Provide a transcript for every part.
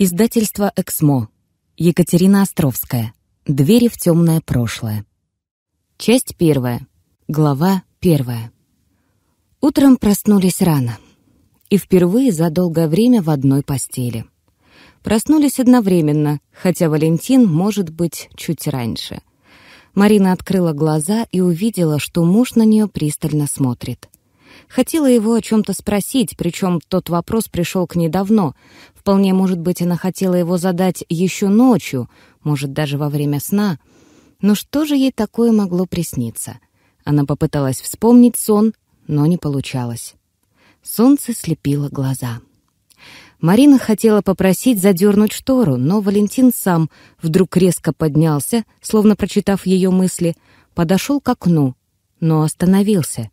Издательство «Эксмо». Екатерина Островская. «Двери в темное прошлое». Часть первая. Глава первая. Утром проснулись рано. И впервые за долгое время в одной постели. Проснулись одновременно, хотя Валентин, может быть, чуть раньше. Марина открыла глаза и увидела, что муж на нее пристально смотрит. Хотела его о чем-то спросить, причем тот вопрос пришел к ней давно. Вполне может быть, она хотела его задать еще ночью, может, даже во время сна. Но что же ей такое могло присниться? Она попыталась вспомнить сон, но не получалось. Солнце слепило глаза. Марина хотела попросить задернуть штору, но Валентин сам вдруг резко поднялся, словно прочитав ее мысли, подошел к окну, но остановился.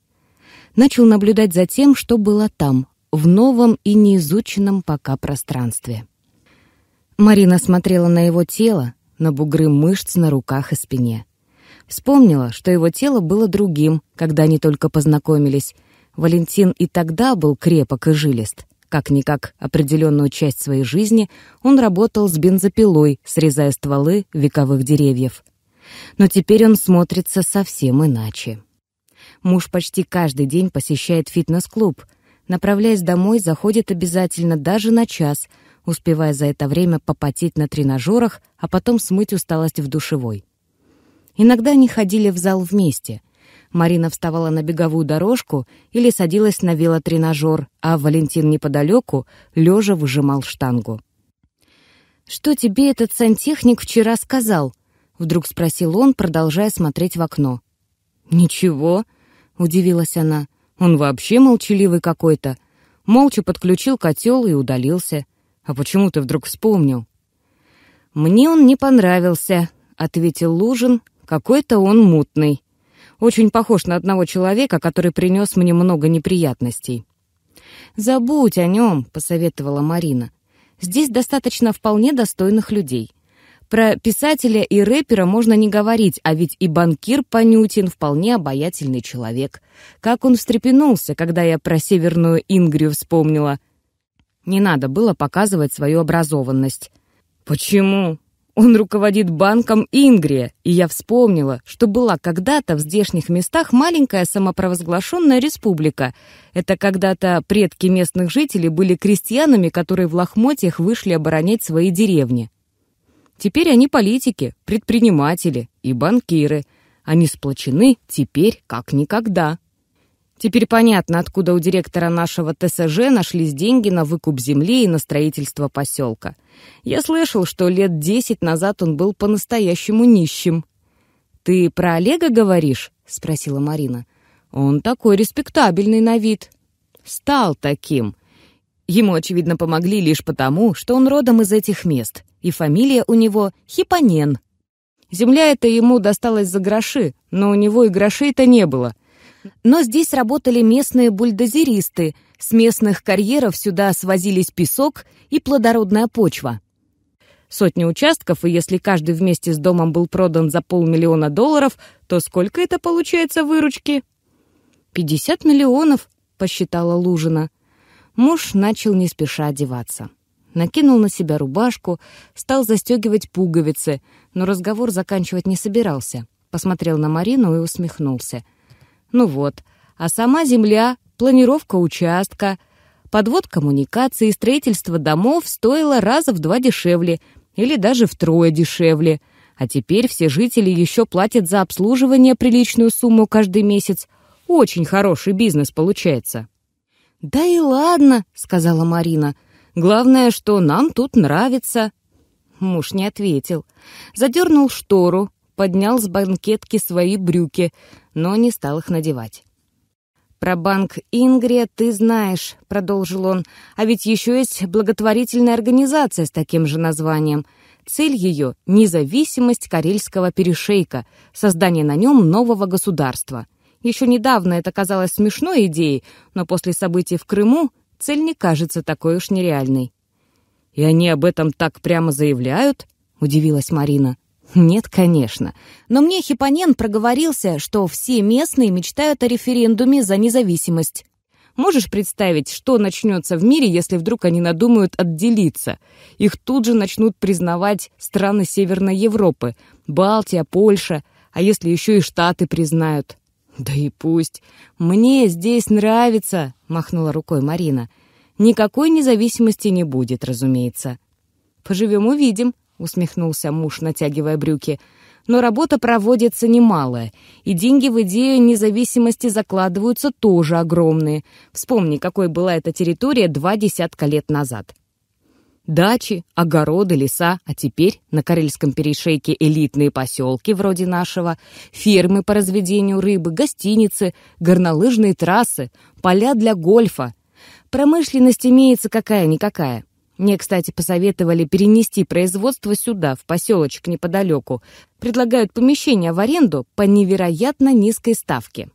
Начал наблюдать за тем, что было там, в новом и неизученном пока пространстве. Марина смотрела на его тело, на бугры мышц на руках и спине. Вспомнила, что его тело было другим, когда они только познакомились. Валентин и тогда был крепок и жилист. Как-никак определенную часть своей жизни он работал с бензопилой, срезая стволы вековых деревьев. Но теперь он смотрится совсем иначе. Муж почти каждый день посещает фитнес-клуб, направляясь домой, заходит обязательно даже на час, успевая за это время попотеть на тренажерах, а потом смыть усталость в душевой. Иногда они ходили в зал вместе. Марина вставала на беговую дорожку или садилась на велотренажер, а Валентин неподалеку лежа выжимал штангу. «Что тебе этот сантехник вчера сказал?» — вдруг спросил он, продолжая смотреть в окно. «Ничего», — удивилась она. Он вообще молчаливый какой-то. Молча подключил котел и удалился. А почему ты вдруг вспомнил?» «Мне он не понравился», — ответил Лужин. «Какой-то он мутный. Очень похож на одного человека, который принес мне много неприятностей». «Забудь о нем», — посоветовала Марина. «Здесь достаточно вполне достойных людей. Про писателя и рэпера можно не говорить, а ведь и банкир Панютин вполне обаятельный человек. Как он встрепенулся, когда я про Северную Ингрию вспомнила. Не надо было показывать свою образованность. Почему? Он руководит банком Ингрия, и я вспомнила, что была когда-то в здешних местах маленькая самопровозглашенная республика. Это когда-то предки местных жителей были крестьянами, которые в лохмотьях вышли оборонять свои деревни. Теперь они политики, предприниматели и банкиры. Они сплочены теперь как никогда. Теперь понятно, откуда у директора нашего ТСЖ нашлись деньги на выкуп земли и на строительство поселка. Я слышал, что лет десять назад он был по-настоящему нищим. «Ты про Олега говоришь?» — спросила Марина. «Он такой респектабельный на вид». «Стал таким. Ему, очевидно, помогли лишь потому, что он родом из этих мест и фамилия у него Хипонен. Земля эта ему досталась за гроши, но у него и грошей-то не было. Но здесь работали местные бульдозеристы, с местных карьеров сюда свозились песок и плодородная почва. Сотни участков, и если каждый вместе с домом был продан за полмиллиона долларов, то сколько это получается выручки? «Пятьдесят миллионов», — посчитала Лужина. Муж начал не спеша одеваться накинул на себя рубашку, стал застегивать пуговицы, но разговор заканчивать не собирался. Посмотрел на Марину и усмехнулся. «Ну вот, а сама земля, планировка участка, подвод коммуникации и строительство домов стоило раза в два дешевле или даже втрое дешевле. А теперь все жители еще платят за обслуживание приличную сумму каждый месяц. Очень хороший бизнес получается». «Да и ладно», — сказала Марина. Главное, что нам тут нравится». Муж не ответил. Задернул штору, поднял с банкетки свои брюки, но не стал их надевать. «Про банк Ингрия ты знаешь», — продолжил он, «а ведь еще есть благотворительная организация с таким же названием. Цель ее — независимость Карельского перешейка, создание на нем нового государства. Еще недавно это казалось смешной идеей, но после событий в Крыму Цель не кажется такой уж нереальной. «И они об этом так прямо заявляют?» — удивилась Марина. «Нет, конечно. Но мне Хипонен проговорился, что все местные мечтают о референдуме за независимость. Можешь представить, что начнется в мире, если вдруг они надумают отделиться? Их тут же начнут признавать страны Северной Европы, Балтия, Польша, а если еще и Штаты признают. «Да и пусть. Мне здесь нравится», — махнула рукой Марина. «Никакой независимости не будет, разумеется». «Поживем, увидим», — усмехнулся муж, натягивая брюки. «Но работа проводится немалая, и деньги в идею независимости закладываются тоже огромные. Вспомни, какой была эта территория два десятка лет назад». Дачи, огороды, леса, а теперь на Карельском перешейке элитные поселки вроде нашего, фермы по разведению рыбы, гостиницы, горнолыжные трассы, поля для гольфа. Промышленность имеется какая-никакая. Мне, кстати, посоветовали перенести производство сюда, в поселочек неподалеку. Предлагают помещение в аренду по невероятно низкой ставке.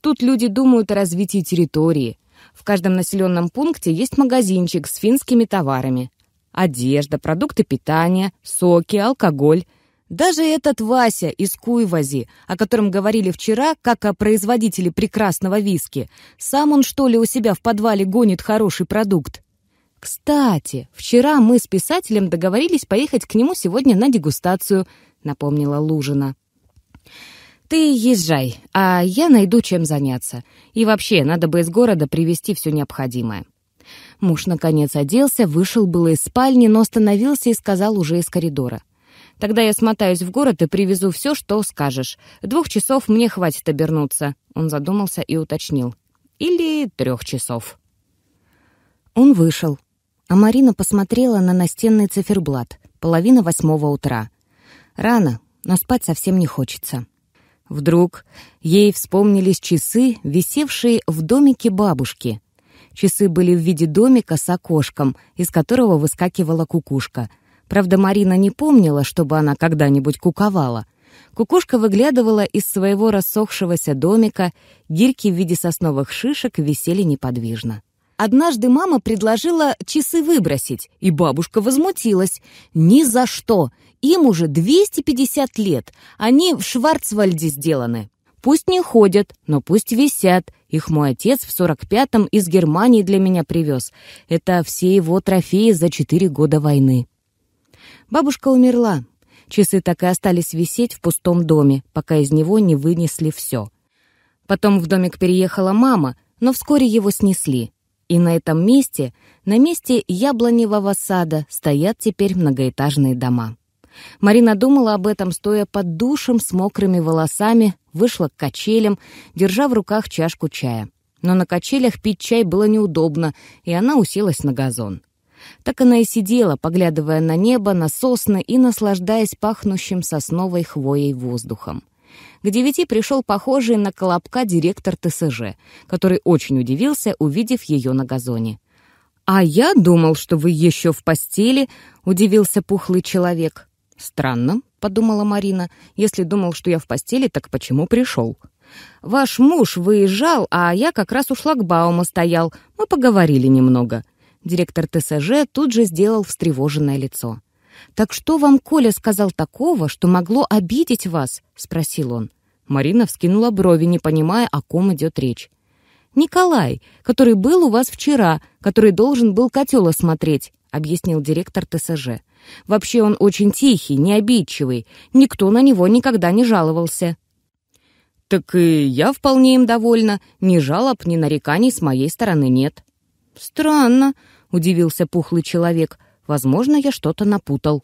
Тут люди думают о развитии территории, в каждом населенном пункте есть магазинчик с финскими товарами. Одежда, продукты питания, соки, алкоголь. Даже этот Вася из Куйвази, о котором говорили вчера, как о производителе прекрасного виски, сам он, что ли, у себя в подвале гонит хороший продукт? «Кстати, вчера мы с писателем договорились поехать к нему сегодня на дегустацию», — напомнила Лужина. «Ты езжай, а я найду чем заняться. И вообще, надо бы из города привезти все необходимое». Муж, наконец, оделся, вышел было из спальни, но остановился и сказал уже из коридора. «Тогда я смотаюсь в город и привезу все, что скажешь. Двух часов мне хватит обернуться», — он задумался и уточнил. «Или трех часов». Он вышел, а Марина посмотрела на настенный циферблат. Половина восьмого утра. Рано, но спать совсем не хочется. Вдруг ей вспомнились часы, висевшие в домике бабушки. Часы были в виде домика с окошком, из которого выскакивала кукушка. Правда, Марина не помнила, чтобы она когда-нибудь куковала. Кукушка выглядывала из своего рассохшегося домика, гирьки в виде сосновых шишек висели неподвижно. Однажды мама предложила часы выбросить, и бабушка возмутилась. «Ни за что! Им уже 250 лет, они в Шварцвальде сделаны. Пусть не ходят, но пусть висят. Их мой отец в 45-м из Германии для меня привез. Это все его трофеи за 4 года войны». Бабушка умерла. Часы так и остались висеть в пустом доме, пока из него не вынесли все. Потом в домик переехала мама, но вскоре его снесли. И на этом месте, на месте яблоневого сада, стоят теперь многоэтажные дома. Марина думала об этом, стоя под душем с мокрыми волосами, вышла к качелям, держа в руках чашку чая. Но на качелях пить чай было неудобно, и она уселась на газон. Так она и сидела, поглядывая на небо, на сосны и наслаждаясь пахнущим сосновой хвоей воздухом. К девяти пришел похожий на Колобка директор ТСЖ, который очень удивился, увидев ее на газоне. «А я думал, что вы еще в постели», — удивился пухлый человек. «Странно», — подумала Марина. «Если думал, что я в постели, так почему пришел?» «Ваш муж выезжал, а я как раз у шлагбаума стоял. Мы поговорили немного». Директор ТСЖ тут же сделал встревоженное лицо. «Так что вам Коля сказал такого, что могло обидеть вас?» — спросил он. Марина вскинула брови, не понимая, о ком идет речь. «Николай, который был у вас вчера, который должен был котел осмотреть», — объяснил директор ТСЖ. «Вообще он очень тихий, необидчивый. Никто на него никогда не жаловался». «Так и я вполне им довольна. Ни жалоб, ни нареканий с моей стороны нет». «Странно», — удивился пухлый человек. Возможно, я что-то напутал.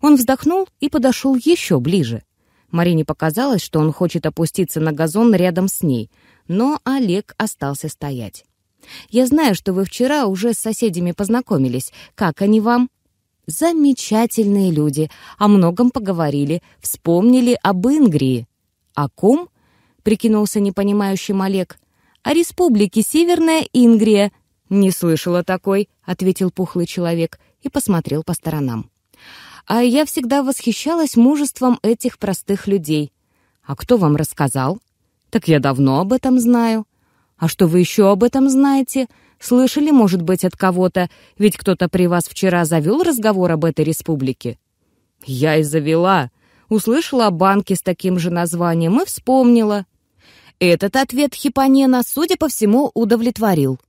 Он вздохнул и подошел еще ближе. Марине показалось, что он хочет опуститься на газон рядом с ней, но Олег остался стоять. «Я знаю, что вы вчера уже с соседями познакомились. Как они вам?» «Замечательные люди. О многом поговорили. Вспомнили об Ингрии». «О ком?» — прикинулся непонимающим Олег. «О республике Северная Ингрия». «Не слышала такой», — ответил пухлый человек и посмотрел по сторонам. «А я всегда восхищалась мужеством этих простых людей. А кто вам рассказал? Так я давно об этом знаю. А что вы еще об этом знаете? Слышали, может быть, от кого-то, ведь кто-то при вас вчера завел разговор об этой республике?» «Я и завела. Услышала о банке с таким же названием и вспомнила». Этот ответ Хипонена, судя по всему, удовлетворил.